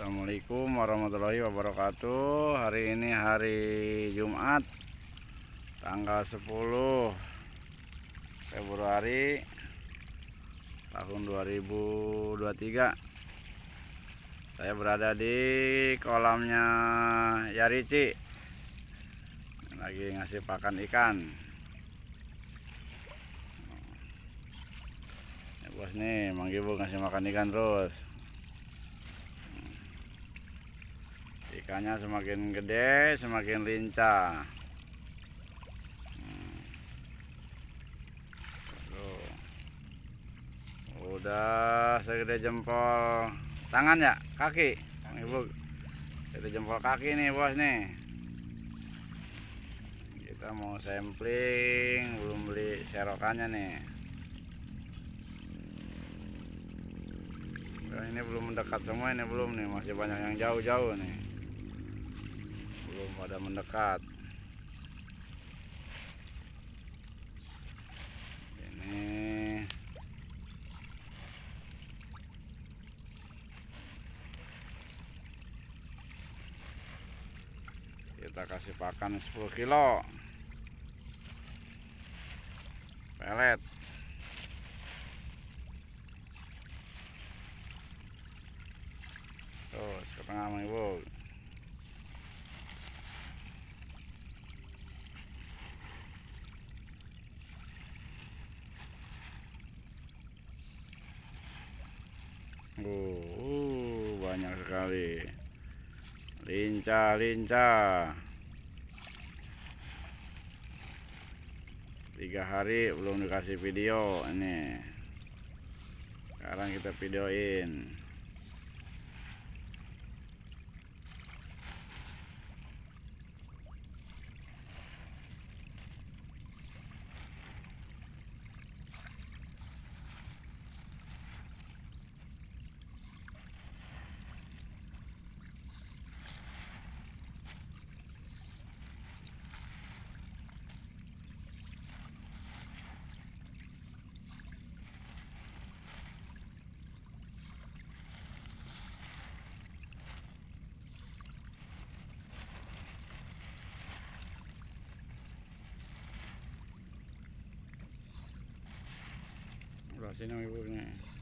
Assalamualaikum warahmatullahi wabarakatuh Hari ini hari Jumat Tanggal 10 Februari Tahun 2023 Saya berada di kolamnya Yarici Lagi ngasih pakan ikan ya, Bos nih, Mang Gibu ngasih makan ikan terus ikannya semakin gede semakin lincah hmm. udah segede jempol tangan ya kaki, kaki. ibu segede jempol kaki nih bos nih kita mau sampling belum beli serokannya nih nah, ini belum mendekat semua ini belum nih masih banyak yang jauh-jauh nih belum ada mendekat ini kita kasih pakan 10 kilo pelet tuh sekarang ibu Oh uh, banyak sekali. Lincah-lincah. Tiga hari belum dikasih video ini. Sekarang kita videoin. Belah sini ibu ini.